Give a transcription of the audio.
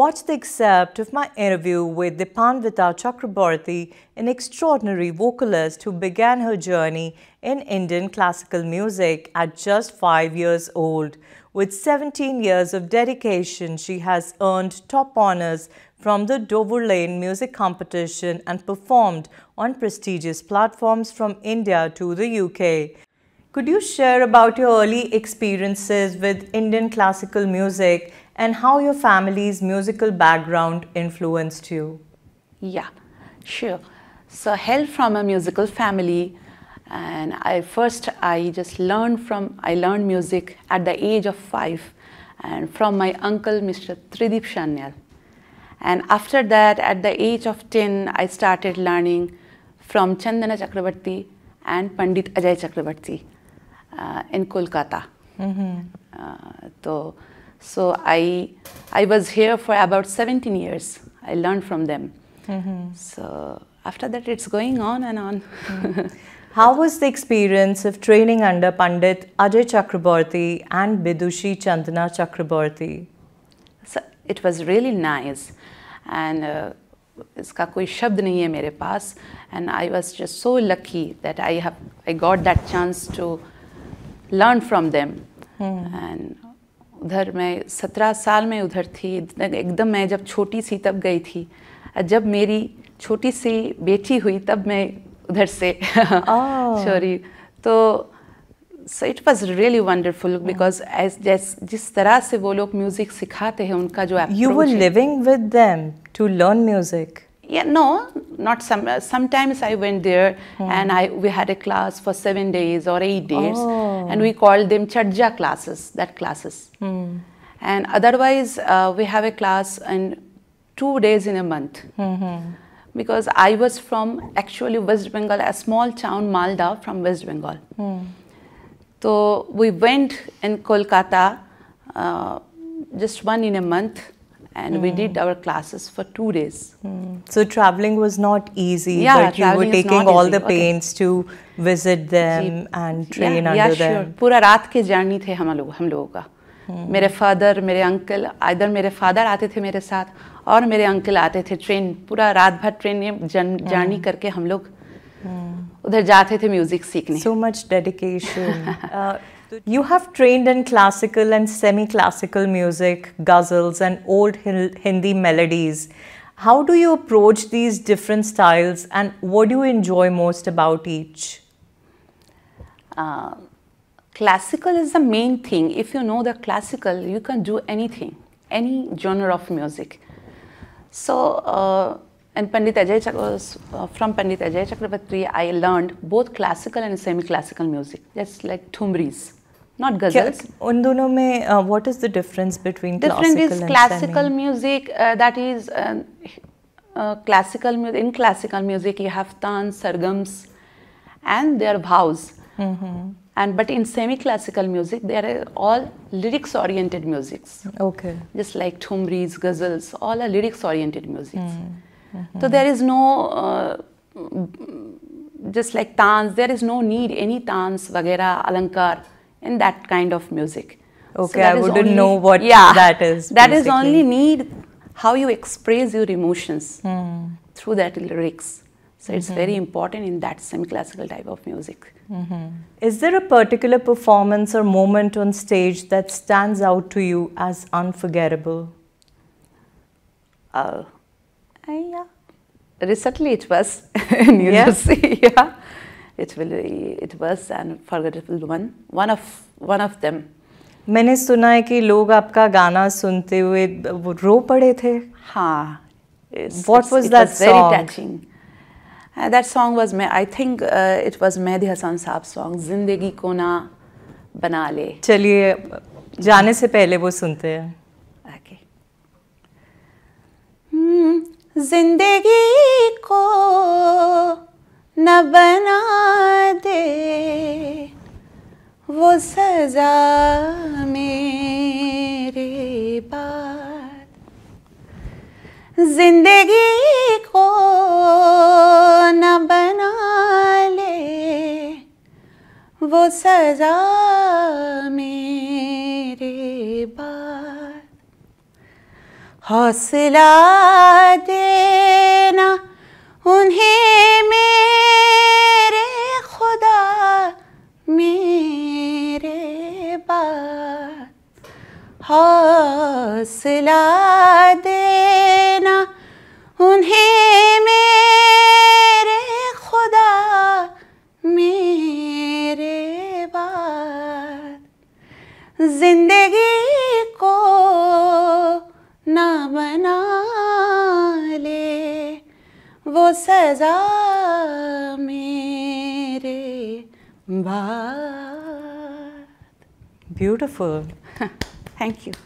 watch the excerpt of my interview with Dipanvita Chakraborty, an extraordinary vocalist who began her journey in Indian classical music at just 5 years old. With 17 years of dedication, she has earned top honors from the Dover Lane Music Competition and performed on prestigious platforms from India to the UK. Could you share about your early experiences with Indian classical music and how your family's musical background influenced you. Yeah, sure. So hail from a musical family and I first I just learned from I learned music at the age of 5 and from my uncle Mr. Tridip Shanyal. And after that at the age of 10 I started learning from Chandana Chakravarti and Pandit Ajay Chakravarti uh, in Kolkata. Mm -hmm. uh, so so I, I was here for about 17 years. I learned from them. Mm-hmm. So after that, it's going on and on. Mm. How was the experience of training under Pandit Ajay Chakraborty and Bidushi Chandana Chakraborty? So it was really nice. And it's इसका कोई शब्द नहीं है मेरे पास and I was just so lucky that I have I got that chance to learn from them And उधर मैं सत्रह साल में उधर थी एकदम मैं जब छोटी सी तब गई थी जब मेरी छोटी सी बेटी हुई तब मैं उधर से सॉरी oh. तो so it was really wonderful because as जैस जिस तरह से वो लोग म्यूजिक सिखाते हैं उनका जो you were living with them to learn music yeah no not some uh, sometimes i went there hmm. and i we had a class for 7 days or 8 days oh. and we call them chadja classes, that classes. Mm. And otherwise, uh, we have a class in two days in a month. -hmm. Because I was from actually West Bengal, a small town, Malda, from West Bengal. So we went in Kolkata uh, just one in a month and mm. we did our classes for two days. Mm. So traveling was not easy, yeah, but you were taking all easy. the pains okay. to visit them and train yeah, under yeah, them. Sure. पूरा रात के journey थे हम लोग हम लोगों का hmm. मेरे फादर मेरे अंकल इधर मेरे फादर आते थे मेरे साथ और मेरे अंकल आते थे ट्रेन पूरा रात भर ट्रेन में जर्नी hmm. करके हम लोग hmm. उधर जाते थे म्यूजिक सीखने so much dedication You have trained in classical and semi-classical music, ghazals and old Hindi melodies. How do you approach these different styles and what do you enjoy most about each? Uh, classical is the main thing. If you know the classical, you can do anything, any genre of music. So, uh, and Pandit Ajay Chakra, uh, from Pandit Ajay Chakravarti, I learned both classical and semi-classical music, just like thumris not ghazals. उन दोनों में uh, what is the difference between different classical is classical music uh, that is uh, uh, classical music in classical music you have tans sargams and their bhavs. mm -hmm. and but in semi-classical music they are uh, all lyrics oriented musics okay just like thumris, ghazals all are lyrics oriented musics mm -hmm. so there is no uh, just like tans there is no need any tans vagera alankar in that kind of music. Okay, so I wouldn't only, know what yeah, that is. basically. only need how you express your emotions mm. through that lyrics. So it's mm -hmm. very important in that semi-classical type of music. Mm -hmm. Is there a particular performance or moment on stage that stands out to you as unforgettable? Oh, yeah. Recently it was in New yeah. yeah. it will it was an forgettable one one of one of them मैंने सुना है कि लोग आपका गाना सुनते हुए रो पड़े थे हाँ what was that very touching that song was मै I think it was Mehdi Hassan साहब सॉन्ग जिंदगी को ना बना ले चलिए जाने से पहले वो सुनते हैं okay. hmm, जिंदगी सजा मेरे बाद जिंदगी को न बना ले वो सजा मेरे बाद हौसला देना उन्हें मेरे हौसला देना उन्हें मेरे खुदा मेरे बाद जिंदगी को ना बना ले वो सजा मेरे बाद ब्यूटिफुल थैंक यू